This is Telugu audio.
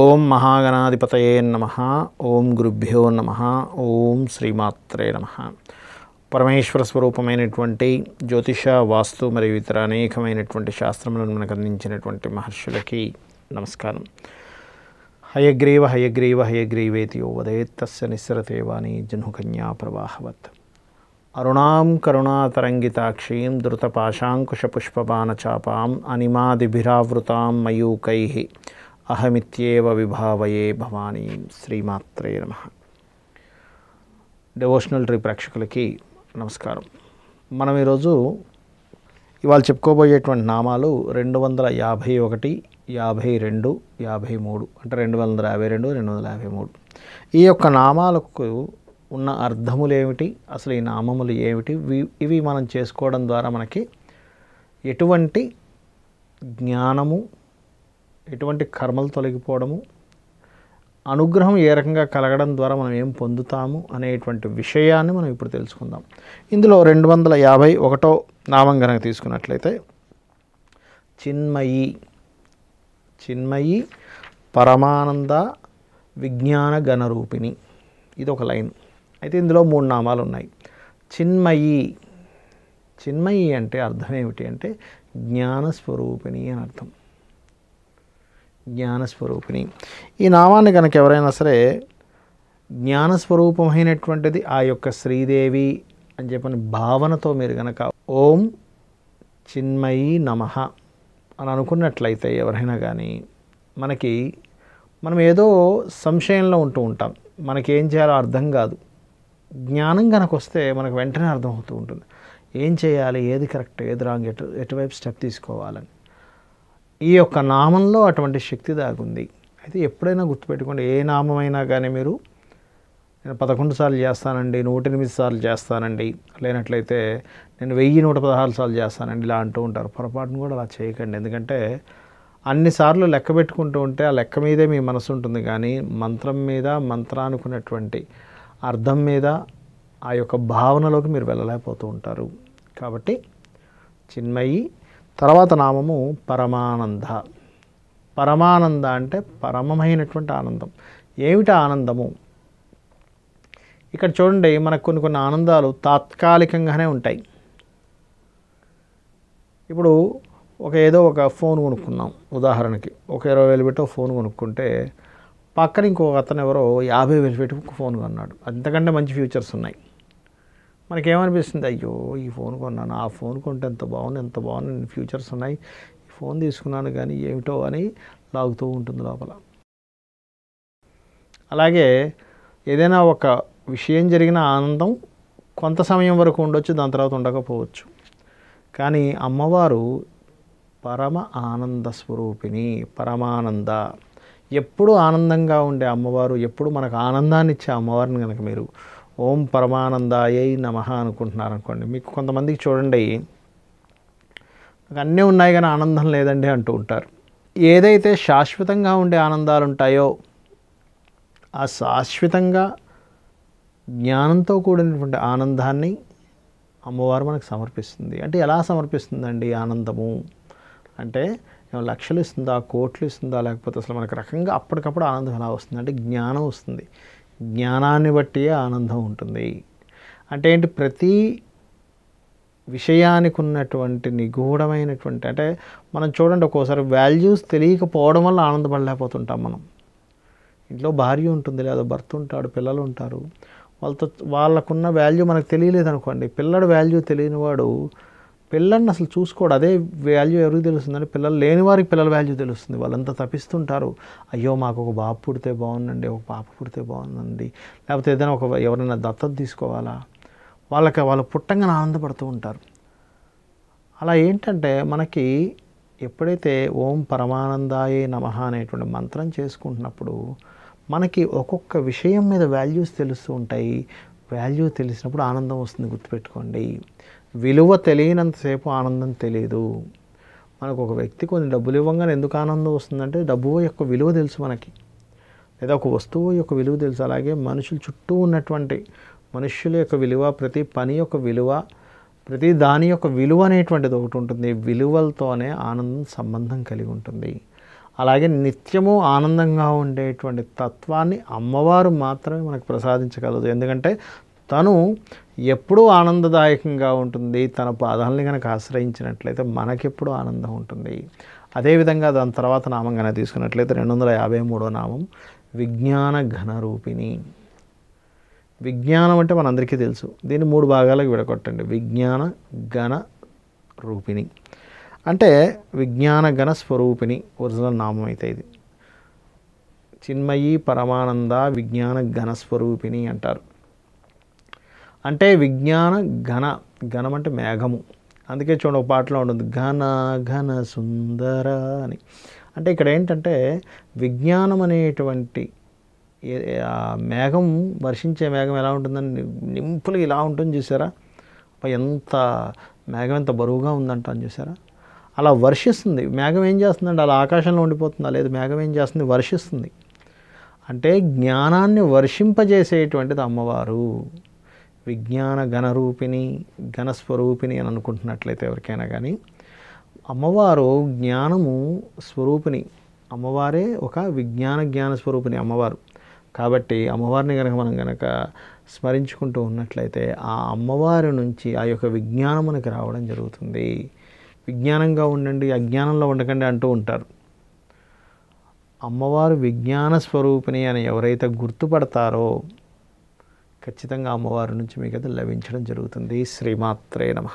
ఓం మహాగణాధిపతయే నమ ఓం గురుభ్యో నమ ఓం శ్రీమాత్రే నమ పరమేశ్వర స్వరూపమైనటువంటి జ్యోతిష వాస్తు మరియు ఇతర అనేకమైనటువంటి శాస్త్రములను మనకు అందించినటువంటి మహర్షులకి నమస్కారం హయగ్రీవ హయగ్రీవ హయగ్రీవేతి ఓ వదేత్తస్య నిస్సరతేవాణి జనుకన్యా ప్రవాహవత్ అరుణాం కరుణాతరంగితాక్షీం ద్రుతపాశాంకుశపుష్పబాణచాపాం అనిమాదిభిరావృతాం మయూకై అహమిత్యేవ విభావయే భవానీ శ్రీమాత్రే నమ డెవోషనల్ ట్రీ ప్రేక్షకులకి నమస్కారం మనం ఈరోజు ఇవాళ చెప్పుకోబోయేటువంటి నామాలు రెండు వందల యాభై ఒకటి యాభై రెండు యాభై మూడు అంటే రెండు వందల యాభై రెండు రెండు వందల యాభై మూడు ఈ యొక్క నామాలకు ఉన్న అర్థములు ఏమిటి అసలు ఈ నామములు ఏమిటి ఇవి మనం చేసుకోవడం ద్వారా మనకి ఎటువంటి జ్ఞానము ఎటువంటి కర్మలు తొలగిపోవడము అనుగ్రహం ఏ రకంగా కలగడం ద్వారా మనం ఏం పొందుతాము అనేటువంటి విషయాన్ని మనం ఇప్పుడు తెలుసుకుందాం ఇందులో రెండు వందల యాభై ఒకటో నామం కనుక తీసుకున్నట్లయితే చిన్మయి చిన్మయి పరమానంద విజ్ఞాన గణరూపిణి ఇది ఒక లైన్ అయితే ఇందులో మూడు నామాలు ఉన్నాయి చిన్మయి చిన్మయి అంటే అర్థం ఏమిటి అంటే జ్ఞానస్వరూపిణి అని అర్థం జ్ఞానస్వరూపిణి ఈ నామాన్ని కనుక ఎవరైనా సరే జ్ఞానస్వరూపమైనటువంటిది ఆ యొక్క శ్రీదేవి అని చెప్పని భావనతో మీరు కనుక ఓం చిన్మయి నమ అని అనుకున్నట్లయితే ఎవరైనా కానీ మనకి మనం ఏదో సంశయంలో ఉంటూ ఉంటాం మనకేం చేయాలో అర్థం కాదు జ్ఞానం కనుక వస్తే మనకు వెంటనే అర్థమవుతూ ఉంటుంది ఏం చేయాలి ఏది కరెక్ట్ ఏది రాంగ్ ఎటు ఎటువైపు స్టెప్ తీసుకోవాలని ఈ యొక్క నామంలో అటువంటి శక్తి దాగుంది అయితే ఎప్పుడైనా గుర్తుపెట్టుకోండి ఏ నామమైనా కానీ మీరు నేను పదకొండు సార్లు చేస్తానండి నూట ఎనిమిది సార్లు చేస్తానండి లేనట్లయితే నేను వెయ్యి నూట పదహారు సార్లు చేస్తానండి ఇలా అంటూ ఉంటారు పొరపాటును కూడా అలా చేయకండి ఎందుకంటే అన్నిసార్లు లెక్క పెట్టుకుంటూ ఉంటే ఆ లెక్క మీదే మీ మనసు ఉంటుంది కానీ మంత్రం మీద మంత్రానుకున్నటువంటి అర్థం మీద ఆ యొక్క భావనలోకి మీరు వెళ్ళలేకపోతూ ఉంటారు కాబట్టి చిన్మయి తర్వాత నామము పరమానంద పరమానంద అంటే పరమమైనటువంటి ఆనందం ఏమిటి ఆనందము ఇక్కడ చూడండి మనకు కొన్ని కొన్ని ఆనందాలు తాత్కాలికంగానే ఉంటాయి ఇప్పుడు ఒక ఏదో ఒక ఫోన్ కొనుక్కున్నాం ఉదాహరణకి ఒక ఇరవై వేలు పెట్టి ఫోన్ కొనుక్కుంటే పక్కన ఇంకొక అతను ఎవరో యాభై వేలు పెట్టి ఫోన్ కొన్నాడు అంతకంటే మంచి ఫ్యూచర్స్ ఉన్నాయి మనకేమనిపిస్తుంది అయ్యో ఈ ఫోన్ కొన్నాను ఆ ఫోన్ కొంటే ఎంత బాగుంది ఎంత బాగుంది ఫ్యూచర్స్ ఉన్నాయి ఈ ఫోన్ తీసుకున్నాను కానీ ఏమిటో అని లాగుతూ ఉంటుంది లోపల అలాగే ఏదైనా ఒక విషయం జరిగిన ఆనందం కొంత సమయం వరకు ఉండొచ్చు దాని తర్వాత ఉండకపోవచ్చు కానీ అమ్మవారు పరమ ఆనంద స్వరూపిణి పరమానంద ఎప్పుడు ఆనందంగా ఉండే అమ్మవారు ఎప్పుడు మనకు ఆనందాన్ని ఇచ్చే అమ్మవారిని కనుక మీరు ఓం పరమానందాయై నమ అనుకుంటున్నారు అనుకోండి మీకు కొంతమందికి చూడండి అన్నీ ఉన్నాయి కానీ ఆనందం లేదండి అంటూ ఉంటారు ఏదైతే శాశ్వతంగా ఉండే ఆనందాలు ఉంటాయో ఆ శాశ్వతంగా జ్ఞానంతో కూడినటువంటి ఆనందాన్ని అమ్మవారు మనకు సమర్పిస్తుంది అంటే ఎలా సమర్పిస్తుందండి ఆనందము అంటే లక్షలు ఇస్తుందా కోట్లు ఇస్తుందా లేకపోతే అసలు మనకు రకంగా అప్పటికప్పుడు ఆనందం ఎలా వస్తుంది అంటే జ్ఞానం వస్తుంది జ్ఞానాన్ని బట్టి ఆనందం ఉంటుంది అంటే ఏంటి ప్రతి విషయానికి ఉన్నటువంటి నిగూఢమైనటువంటి అంటే మనం చూడండి ఒక్కోసారి వాల్యూస్ తెలియకపోవడం వల్ల ఆనందపడలేకపోతుంటాం మనం ఇంట్లో భార్య ఉంటుంది లేదా భర్త ఉంటాడు పిల్లలు ఉంటారు వాళ్ళతో వాళ్ళకున్న వాల్యూ మనకు తెలియలేదు అనుకోండి పిల్లడు వాల్యూ తెలియనివాడు పిల్లల్ని అసలు చూసుకోడు అదే వాల్యూ ఎవరికి తెలుస్తుందంటే పిల్లలు లేని వారికి పిల్లల వాల్యూ తెలుస్తుంది వాళ్ళంతా తప్పిస్తుంటారు అయ్యో మాకు ఒక బాబు పుడితే బాగుందండి ఒక పాప పుడితే బాగుందండి లేకపోతే ఏదైనా ఒక ఎవరైనా దత్తత తీసుకోవాలా వాళ్ళకి వాళ్ళు పుట్టంగానే ఆనందపడుతూ ఉంటారు అలా ఏంటంటే మనకి ఎప్పుడైతే ఓం పరమానందాయే నమ అనేటువంటి మంత్రం చేసుకుంటున్నప్పుడు మనకి ఒక్కొక్క విషయం మీద వాల్యూస్ తెలుస్తూ ఉంటాయి వాల్యూ తెలిసినప్పుడు ఆనందం వస్తుంది గుర్తుపెట్టుకోండి విలువ తెలియనంతసేపు ఆనందం తెలియదు మనకు ఒక వ్యక్తి కొన్ని డబ్బులు ఇవ్వగానే ఎందుకు ఆనందం వస్తుందంటే డబ్బు యొక్క విలువ తెలుసు మనకి లేదా ఒక వస్తువు యొక్క విలువ తెలుసు అలాగే మనుషుల చుట్టూ ఉన్నటువంటి మనుషుల యొక్క విలువ ప్రతి పని యొక్క విలువ ప్రతి దాని యొక్క విలువ అనేటువంటిది ఒకటి ఉంటుంది విలువలతోనే ఆనందం సంబంధం కలిగి ఉంటుంది అలాగే నిత్యము ఆనందంగా ఉండేటువంటి తత్వాన్ని అమ్మవారు మాత్రమే మనకు ప్రసాదించగలదు ఎందుకంటే తను ఎప్పుడూ ఆనందదాయకంగా ఉంటుంది తన పాదాలని కనుక ఆశ్రయించినట్లయితే మనకెప్పుడు ఆనందం ఉంటుంది అదేవిధంగా దాని తర్వాత నామంగానే తీసుకున్నట్లయితే రెండు వందల యాభై మూడో నామం విజ్ఞాన ఘనరూపిణి విజ్ఞానం అంటే మనందరికీ తెలుసు దీన్ని మూడు భాగాలకు విడగొట్టండి విజ్ఞాన ఘన రూపిణి అంటే విజ్ఞాన ఘన స్వరూపిణి ఒరిజినల్ నామం అయితే ఇది చిన్మయి పరమానంద విజ్ఞాన ఘన స్వరూపిణి అంటారు అంటే విజ్ఞాన ఘన ఘనం అంటే మేఘము అందుకే చూడండి ఒక పాటలో ఉంటుంది ఘన ఘన సుందర అని అంటే ఇక్కడ ఏంటంటే విజ్ఞానం అనేటువంటి మేఘం వర్షించే మేఘం ఎలా ఉంటుందని నింపులు ఇలా ఉంటుంది చూసారా ఎంత మేఘం ఎంత బరువుగా ఉందంట అని చూసారా అలా వర్షిస్తుంది మేఘం ఏం చేస్తుందంటే అలా ఆకాశంలో ఉండిపోతుందా లేదు మేఘం ఏం చేస్తుంది వర్షిస్తుంది అంటే జ్ఞానాన్ని వర్షింపజేసేటువంటిది అమ్మవారు విజ్ఞాన ఘనరూపిణి ఘనస్వరూపిణి అని అనుకుంటున్నట్లయితే ఎవరికైనా కానీ అమ్మవారు జ్ఞానము స్వరూపిణి అమ్మవారే ఒక విజ్ఞాన జ్ఞాన స్వరూపిణి అమ్మవారు కాబట్టి అమ్మవారిని కనుక మనం కనుక స్మరించుకుంటూ ఉన్నట్లయితే ఆ అమ్మవారి నుంచి ఆ యొక్క విజ్ఞానం మనకి రావడం జరుగుతుంది విజ్ఞానంగా ఉండండి అజ్ఞానంలో ఉండకండి అంటూ ఉంటారు అమ్మవారు విజ్ఞాన స్వరూపిణి అని ఎవరైతే గుర్తుపడతారో ఖచ్చితంగా అమ్మవారి నుంచి మీకు అది లభించడం జరుగుతుంది శ్రీమాత్రే నమ